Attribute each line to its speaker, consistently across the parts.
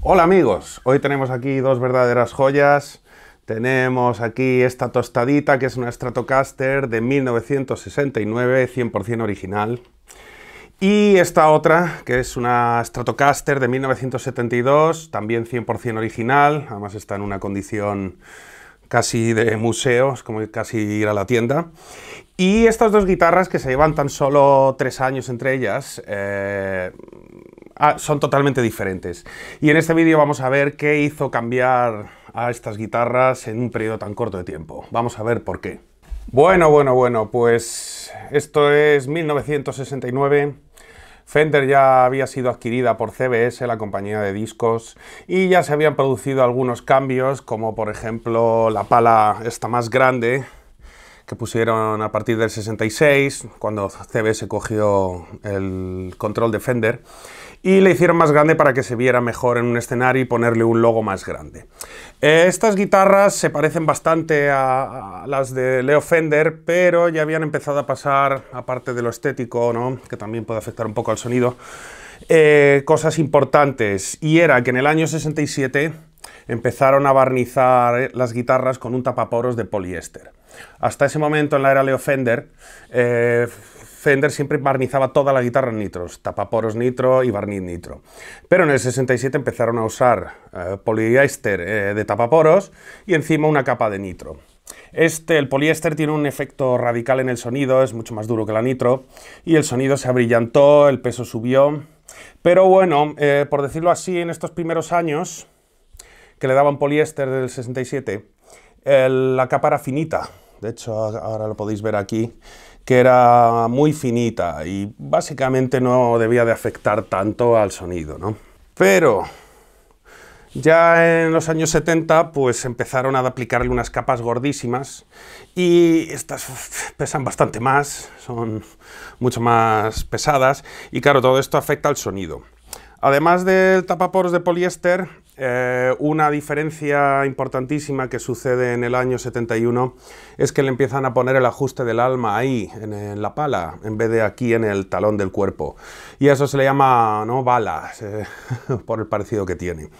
Speaker 1: Hola amigos, hoy tenemos aquí dos verdaderas joyas. Tenemos aquí esta tostadita que es una Stratocaster de 1969, 100% original. Y esta otra, que es una Stratocaster de 1972, también 100% original, además está en una condición casi de museo, es como casi ir a la tienda. Y estas dos guitarras que se llevan tan solo tres años entre ellas, eh, Ah, son totalmente diferentes. Y en este vídeo vamos a ver qué hizo cambiar a estas guitarras en un periodo tan corto de tiempo. Vamos a ver por qué. Bueno, bueno, bueno, pues esto es 1969. Fender ya había sido adquirida por CBS, la compañía de discos, y ya se habían producido algunos cambios, como por ejemplo la pala esta más grande, que pusieron a partir del 66, cuando CBS cogió el control de Fender y le hicieron más grande para que se viera mejor en un escenario y ponerle un logo más grande. Eh, estas guitarras se parecen bastante a, las de Leo Fender, pero ya habían empezado a pasar, aparte de lo estético, ¿no? que también puede afectar un poco al sonido, eh, cosas importantes. Y era que en el año 67 empezaron a barnizar eh, las guitarras con un tapaporos de poliéster. Hasta ese momento, en la era Leo Fender, Fender siempre barnizaba toda la guitarra en nitros, tapaporos nitro y barniz nitro. Pero en el 67 empezaron a usar eh, poliéster eh, de tapaporos y encima una capa de nitro. Este, el poliéster tiene un efecto radical en el sonido, es mucho más duro que la nitro, y el sonido se abrillantó, el peso subió. Pero bueno, eh, por decirlo así, en estos primeros años que le daban poliéster del 67, la capa era finita. De hecho, ahora lo podéis ver aquí que era muy finita y básicamente no debía de afectar tanto al sonido, ¿no? Pero ya en los años 70 pues empezaron a aplicarle unas capas gordísimas y estas pesan bastante más, son mucho más pesadas y claro, todo esto afecta al sonido. Además del tapaporos de poliéster, eh, una diferencia importantísima que sucede en el año 71 es que le empiezan a poner el ajuste del alma ahí, en, la pala, en vez de aquí en el talón del cuerpo. Y eso se le llama ¿no? Eh, por el parecido que tiene.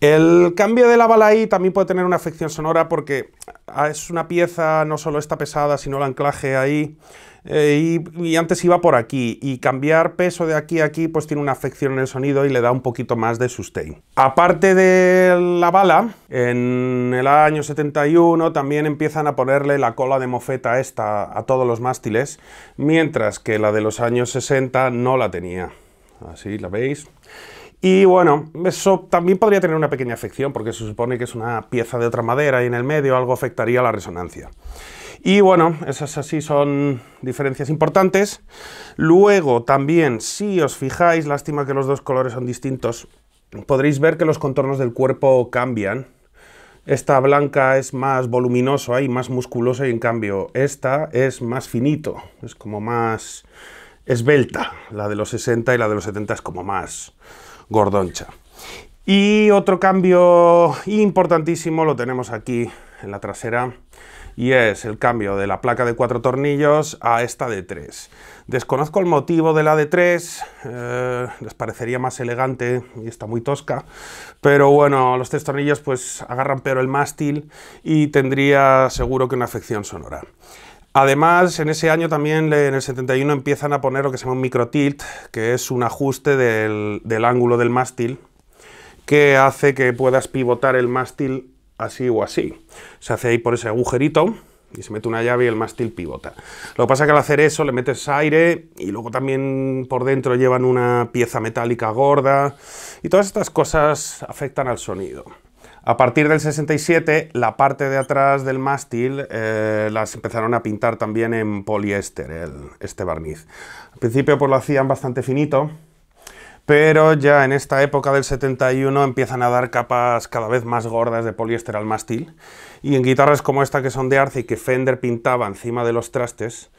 Speaker 1: El cambio de la bala ahí también puede tener una afección sonora porque ah, es una pieza, no solo está pesada, sino el anclaje ahí y, antes iba por aquí, y cambiar peso de aquí a aquí, pues tiene una afección en el sonido y le da un poquito más de sustain. Aparte de la bala, en el año 71 también empiezan a ponerle la cola de mofeta esta a todos los mástiles, mientras que la de los años 60 no la tenía. Así la veis. Y bueno, eso también podría tener una pequeña afección, porque se supone que es una pieza de otra madera y en el medio algo afectaría la resonancia. Y bueno, esas así son diferencias importantes. Luego también, si os fijáis, lástima que los dos colores son distintos, podréis ver que los contornos del cuerpo cambian. Esta blanca es más voluminosa y más musculosa y en cambio esta es más finito, es como más esbelta. La de los 60 y la de los 70 es como más gordoncha. Y otro cambio importantísimo lo tenemos aquí en la trasera y es el cambio de la placa de cuatro tornillos a esta de tres. Desconozco el motivo de la de tres, eh, les parecería más elegante y está muy tosca, pero bueno, los tres tornillos pues agarran peor el mástil y tendría seguro que una afección sonora. Además, en ese año también, en el 71, empiezan a poner lo que se llama un micro tilt, que es un ajuste del ángulo del mástil, que hace que puedas pivotar el mástil así o así. Se hace ahí por ese agujerito y se mete una llave y el mástil pivota. Lo que pasa es que al hacer eso le metes aire y luego también por dentro llevan una pieza metálica gorda y todas estas cosas afectan al sonido. A partir del 67, la parte de atrás del mástil eh, las empezaron a pintar también en poliéster, este barniz. Al principio pues lo hacían bastante finito, pero ya en esta época del 71 empiezan a dar capas cada vez más gordas de poliéster al mástil, y en guitarras como esta que son de arce y que Fender pintaba encima de los trastes,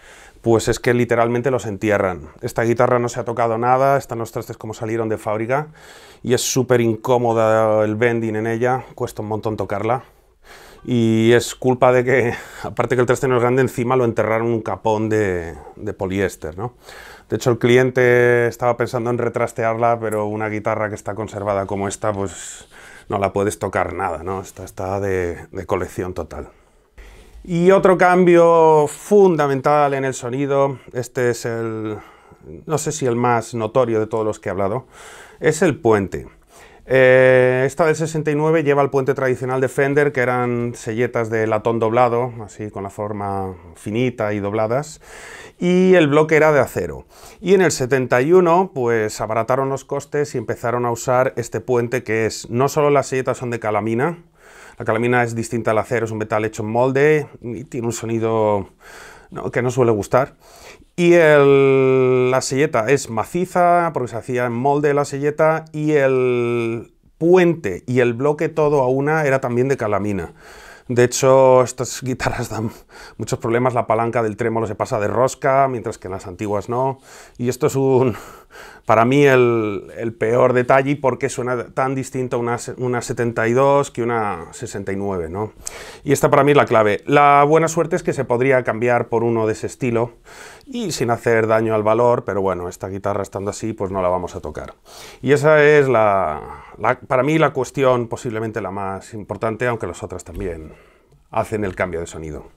Speaker 1: pues es que literalmente los entierran. Esta guitarra no se ha tocado nada, están los trastes como salieron de fábrica, y es súper incómoda el bending en ella, cuesta un montón tocarla y es culpa de que, aparte que el traste no es grande, encima lo enterraron un capón de, de poliéster, ¿no? De hecho, el cliente estaba pensando en retrastearla, pero una guitarra que está conservada como esta, pues no la puedes tocar nada, ¿no? Esta está de, de colección total. Y otro cambio fundamental en el sonido, este es el, no sé si el más notorio de todos los que he hablado, es el puente. Eh, esta del 69 lleva el puente tradicional de Fender, que eran selletas de latón doblado, así con la forma finita y dobladas, y el bloque era de acero. Y en el 71, pues abarataron los costes y empezaron a usar este puente que es, no solo las selletas son de calamina, la calamina es distinta al acero, es un metal hecho en molde y tiene un sonido que no suele gustar. Y el, la selleta es maciza, porque se hacía en molde la selleta, y el puente y el bloque todo a una era también de calamina. De hecho, estas guitarras dan muchos problemas, la palanca del trémolo se pasa de rosca, mientras que en las antiguas no. Y esto es un, para mí el, peor detalle y por qué suena tan distinto una, una 72 que una 69, ¿no? Y esta para mí es la clave. La buena suerte es que se podría cambiar por uno de ese estilo y sin hacer daño al valor, pero bueno, esta guitarra estando así pues no la vamos a tocar. Y esa es la para mí la cuestión posiblemente la más importante, aunque las otras también hacen el cambio de sonido.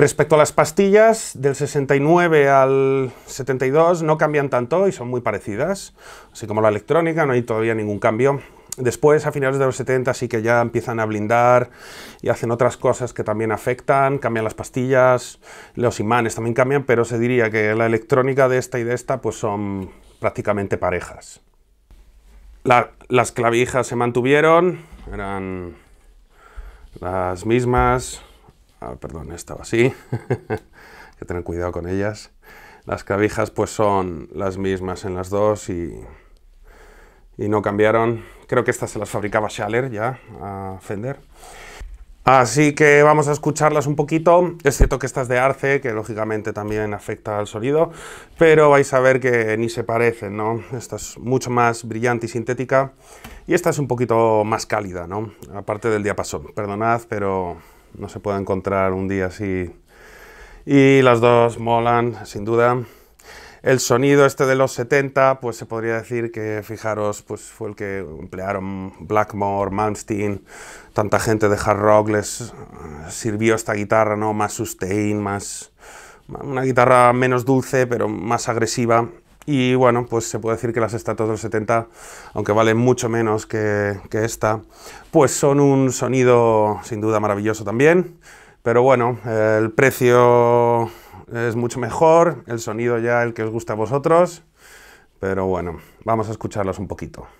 Speaker 1: Respecto a las pastillas, del 69 al 72 no cambian tanto y son muy parecidas, así como la electrónica, no hay todavía ningún cambio. Después, a finales de los 70, sí que ya empiezan a blindar y hacen otras cosas que también afectan, cambian las pastillas, los imanes también cambian, pero se diría que la electrónica de esta y de esta pues son prácticamente parejas. las clavijas se mantuvieron, eran las mismas, Ah, perdón, estaba así. Hay que tener cuidado con ellas. Las clavijas pues son las mismas en las dos y, y no cambiaron. Creo que estas se las fabricaba Schaller ya, a Fender. Así que vamos a escucharlas un poquito. Es cierto que estas de Arce, que lógicamente también afecta al sonido, pero vais a ver que ni se parecen, ¿no? Esta es mucho más brillante y sintética y esta es un poquito más cálida, ¿no? Aparte del diapasón. Perdonad, pero no se puede encontrar un día así. Y las dos molan, sin duda. El sonido este de los 70, pues se podría decir que, fijaros, pues fue el que emplearon Blackmore, Malmsteen, tanta gente de hard rock les eh, sirvió esta guitarra, ¿no? Más sustain, más... una guitarra menos dulce, pero más agresiva. Y bueno, pues se puede decir que las estatuas del 70, aunque valen mucho menos que, que esta, pues son un sonido sin duda maravilloso también. Pero bueno, el precio es mucho mejor, el sonido ya el que os gusta a vosotros. Pero bueno, vamos a escucharlos un poquito.